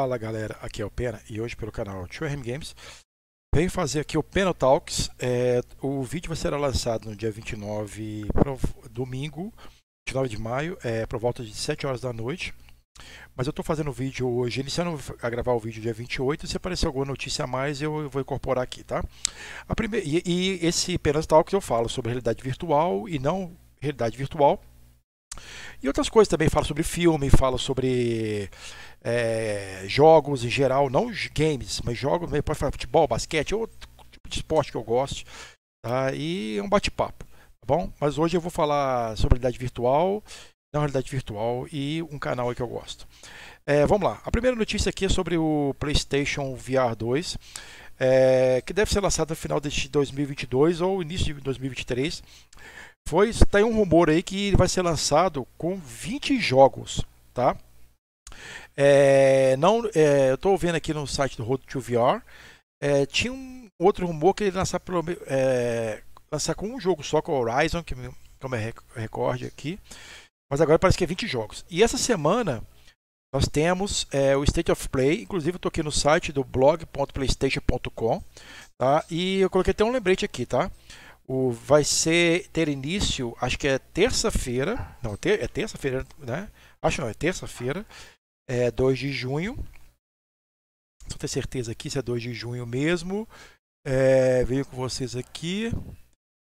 Fala galera, aqui é o Pena e hoje pelo canal 2 Games Venho fazer aqui o Pena Talks é, O vídeo vai ser lançado no dia 29, pro, domingo, 29 de maio, é, por volta de 7 horas da noite Mas eu estou fazendo o vídeo hoje, iniciando a gravar o vídeo dia 28 Se aparecer alguma notícia a mais eu vou incorporar aqui, tá? A primeira, e, e esse Pena Talks eu falo sobre realidade virtual e não realidade virtual e outras coisas também, fala sobre filme, fala sobre é, jogos em geral, não games, mas jogos, né, pode falar futebol, basquete, é outro tipo de esporte que eu gosto. Tá? E é um bate-papo, tá bom? Mas hoje eu vou falar sobre realidade virtual, não realidade virtual e um canal que eu gosto. É, vamos lá, a primeira notícia aqui é sobre o PlayStation VR 2. É, que deve ser lançado no final deste 2022 ou início de 2023 foi tem tá um rumor aí que ele vai ser lançado com 20 jogos, tá? É, não, é, eu estou vendo aqui no site do Road to VR, é, tinha um outro rumor que ele lançar pelo é, lançar com um jogo só com o Horizon, que como é recorde aqui, mas agora parece que é 20 jogos. E essa semana nós temos é, o State of Play, inclusive eu estou aqui no site do blog.playstation.com tá? e eu coloquei até um lembrete aqui, tá? O, vai ser ter início, acho que é terça-feira. Não, ter, é terça-feira, né? Acho não, é terça-feira, é 2 de junho. Só ter certeza aqui se é 2 de junho mesmo. É, veio com vocês aqui.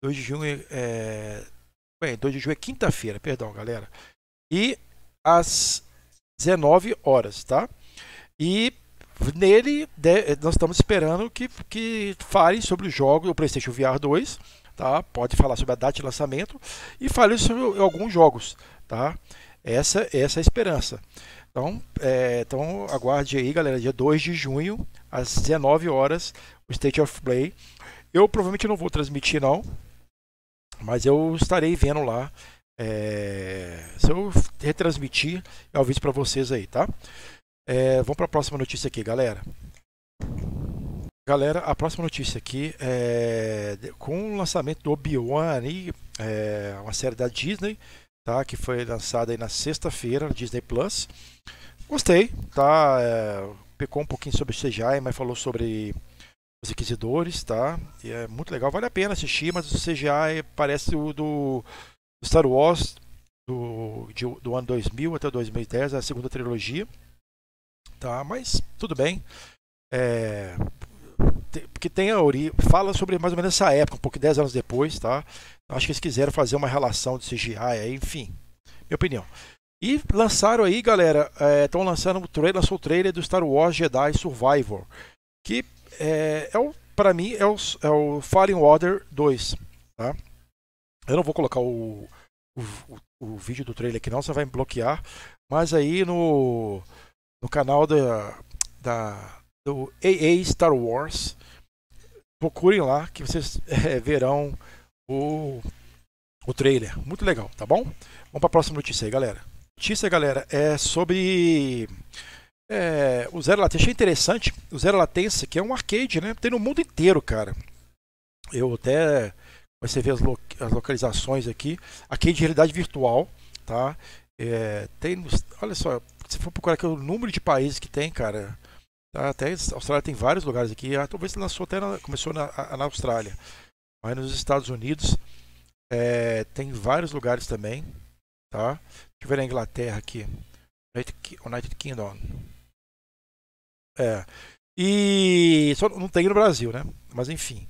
2 de junho é. Bem, 2 de junho é quinta-feira, perdão, galera. E às 19 horas, tá? E nele nós estamos esperando que, que falem sobre o jogo do PlayStation VR 2 tá? Pode falar sobre a data de lançamento e fale sobre alguns jogos, tá? Essa, essa é a esperança. Então, é, então aguarde aí, galera, dia 2 de junho, às 19 horas, o State of Play. Eu provavelmente não vou transmitir, não, mas eu estarei vendo lá. É, se eu retransmitir, eu aviso para vocês aí, tá? É, vamos para a próxima notícia aqui, galera. Galera, a próxima notícia aqui é com o lançamento do Obi-Wan, é uma série da Disney, tá? Que foi lançada aí na sexta-feira, Disney Plus. Gostei, tá? É, pecou um pouquinho sobre CGI, mas falou sobre os Inquisidores, tá? E é muito legal, vale a pena assistir, mas o CGI parece o do Star Wars do, de, do ano 2000 até 2010, é a segunda trilogia, tá? Mas tudo bem. É, porque tem a origem, fala sobre mais ou menos essa época, um pouco 10 anos depois, tá? Acho que eles quiseram fazer uma relação de CGI aí, enfim, minha opinião. E lançaram aí, galera, estão é, lançando o trailer, lançou o trailer do Star Wars Jedi Survivor, que é, é o, para mim, é o, é o Fallen Order 2, tá? Eu não vou colocar o, o, o, vídeo do trailer aqui não, você vai me bloquear, mas aí no, no canal da, da, do AA Star Wars, procurem lá que vocês é, verão o, o trailer. Muito legal, tá bom? Vamos para a próxima notícia aí, galera. Notícia, galera, é sobre é, o Zero Latência. Achei interessante. O Zero Latência, que é um arcade, né? Tem no mundo inteiro, cara. Eu até você vê as, lo, as localizações aqui. Arcade de realidade virtual, tá? É, tem, olha só, se for procurar aqui o número de países que tem, cara, Tá? Até a Austrália tem vários lugares aqui. Ah, talvez lançou até na, começou na, na Austrália. Mas nos Estados Unidos é, tem vários lugares também. Tá? Deixa eu ver na Inglaterra aqui. United Kingdom. É. E só não tem no Brasil, né? Mas enfim.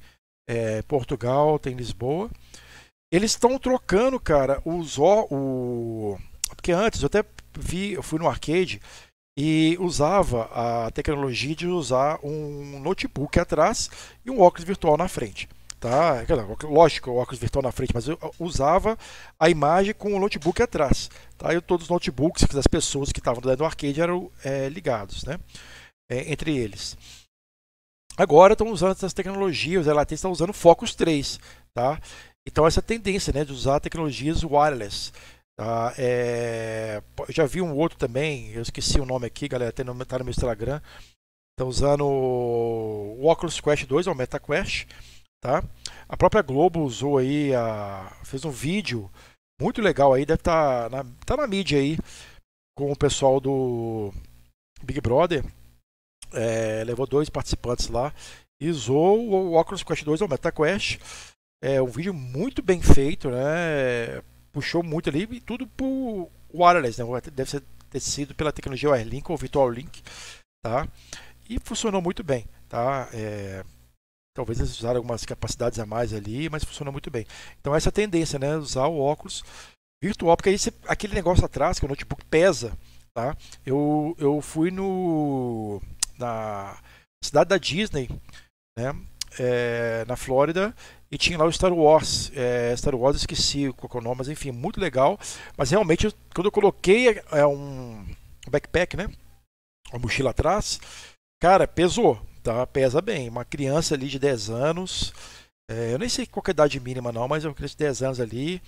É, Portugal, tem Lisboa. Eles estão trocando, cara, os o. Porque antes eu até vi, eu fui no arcade e usava a tecnologia de usar um notebook atrás e um óculos virtual na frente. Tá? Lógico, o óculos virtual na frente, mas eu usava a imagem com o notebook atrás. Tá? E todos os notebooks das pessoas que estavam no arcade eram é, ligados né? É, entre eles. Agora estão usando essas tecnologias, a LAT está usando Focus 3. Tá? Então, essa tendência né, de usar tecnologias wireless. Tá? É, eu já vi um outro também, eu esqueci o nome aqui, galera, tem no, tá no meu Instagram. Estão tá usando o Oculus Quest 2, ou é o MetaQuest. Tá? A própria Globo usou aí, a, fez um vídeo muito legal aí, deve estar tá na, tá na mídia aí, com o pessoal do Big Brother. É, levou dois participantes lá e usou o Oculus Quest 2 é ou MetaQuest. É um vídeo muito bem feito, né? puxou muito ali e tudo por wireless, né? Deve ser, ter sido pela tecnologia Wirelink ou Virtual Link, tá? E funcionou muito bem, tá? É, talvez eles usaram algumas capacidades a mais ali, mas funcionou muito bem. Então essa é a tendência, né? Usar o óculos virtual, porque aí você, aquele negócio atrás, que o notebook pesa, tá? Eu, eu fui no... na cidade da Disney, né? é, na Flórida e tinha lá o Star Wars. É, Star Wars esqueci qual é o nome, mas enfim, muito legal. Mas realmente, quando eu coloquei é, um backpack, né? Uma mochila atrás, cara, pesou, tá? Pesa bem. Uma criança ali de 10 anos, é, eu nem sei qual é a idade mínima não, mas é uma criança de 10 anos ali,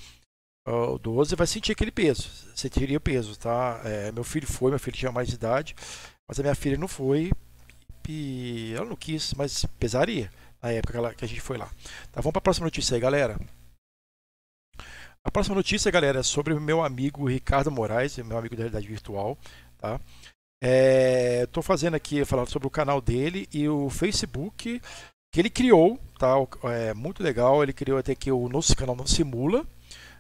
ou 12, vai sentir aquele peso, sentiria o peso, tá? É, meu filho foi, meu filho tinha mais idade, mas a minha filha não foi e ela não quis, mas pesaria na época que a gente foi lá. Tá, vamos para a próxima notícia aí, galera. A próxima notícia, galera, é sobre o meu amigo Ricardo Moraes, meu amigo da realidade virtual, tá? Estou é, tô fazendo aqui, falando sobre o canal dele e o Facebook que ele criou, tá? É muito legal, ele criou até aqui o nosso canal Não Simula,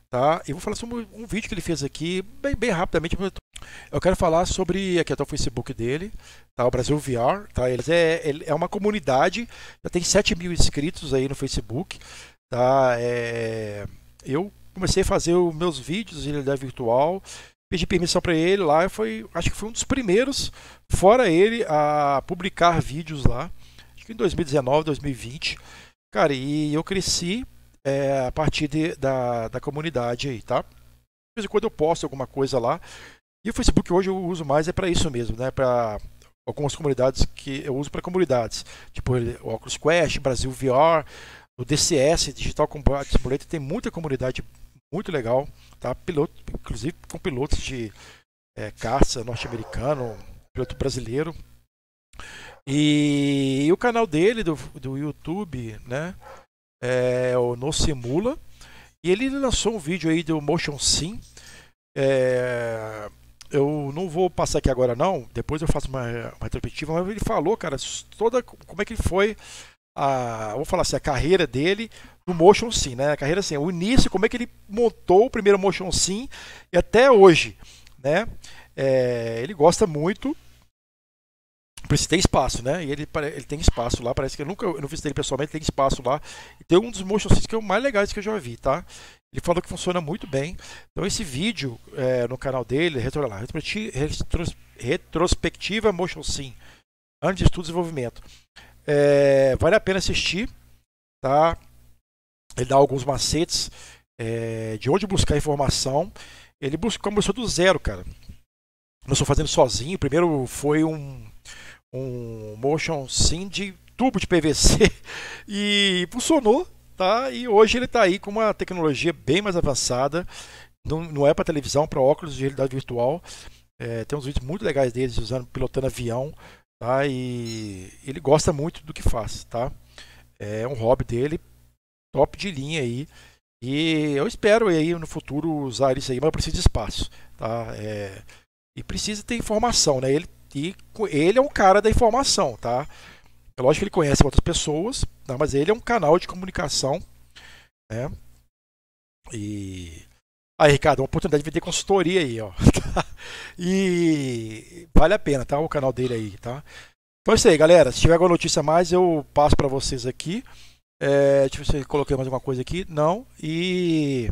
tá? E vou falar sobre um vídeo que ele fez aqui, bem, bem rapidamente, porque eu eu quero falar sobre aqui até o Facebook dele, tá? O Brasil VR, tá? Eles é, ele é uma comunidade, já tem 7 mil inscritos aí no Facebook, tá? É, eu comecei a fazer os meus vídeos em realidade virtual, pedi permissão para ele lá, foi, acho que foi um dos primeiros, fora ele, a publicar vídeos lá, acho que em 2019, 2020, cara, e eu cresci é, a partir de, da, da comunidade aí, tá? De vez em quando eu posto alguma coisa lá. E o Facebook hoje eu uso mais é para isso mesmo, né? Para algumas comunidades que eu uso para comunidades, tipo o Oculus Quest, Brasil VR, o DCS, Digital Combat Simulator, tem muita comunidade muito legal, tá? Piloto, inclusive com pilotos de é, caça norte-americano, piloto brasileiro. E, e, o canal dele do, do YouTube, né? É o No Simula. E ele lançou um vídeo aí do Motion Sim. É, eu não vou passar aqui agora não, depois eu faço uma, uma retrospectiva, mas ele falou, cara, toda como é que ele foi a, vou falar assim, a carreira dele no motion sim, né? A carreira assim, o início, como é que ele montou o primeiro motion sim e até hoje, né? É, ele gosta muito precisa ter espaço, né? E ele, ele tem espaço lá, parece que eu nunca eu não visitei ele pessoalmente, tem espaço lá. E tem um dos motion sims que é o mais legais que eu já vi, tá? Ele falou que funciona muito bem. Então esse vídeo é, no canal dele, retro lá, retros, retrospectiva Motion Sim, anos de estudo e desenvolvimento. É, vale a pena assistir, tá? Ele dá alguns macetes é, de onde buscar informação. Ele buscou, começou do zero, cara. Começou fazendo sozinho. Primeiro foi um, um motion sim de tubo de PVC e funcionou tá, e hoje ele está aí com uma tecnologia bem mais avançada. Não, não é para televisão, é para óculos de realidade virtual. É, tem uns vídeos muito legais deles usando, pilotando avião. Tá, e ele gosta muito do que faz. Tá? É um hobby dele, top de linha aí. E eu espero aí no futuro usar isso aí, mas eu preciso de espaço. Tá? É, e precisa ter informação, né? Ele, e ele é um cara da informação, tá? É lógico que ele conhece outras pessoas, tá? mas ele é um canal de comunicação. Né? E. Aí, Ricardo, uma oportunidade de vender consultoria aí, ó. Tá? e vale a pena, tá? O canal dele aí, tá? Então é isso aí, galera. Se tiver alguma notícia a mais, eu passo para vocês aqui. É, deixa eu ver se eu coloquei mais alguma coisa aqui. Não. E.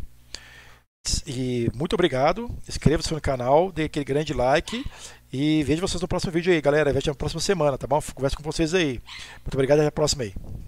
E muito obrigado. Inscreva-se no canal, dê aquele grande like e vejo vocês no próximo vídeo aí, galera. Vejo na próxima semana, tá bom? Converso com vocês aí. Muito obrigado e até a próxima aí.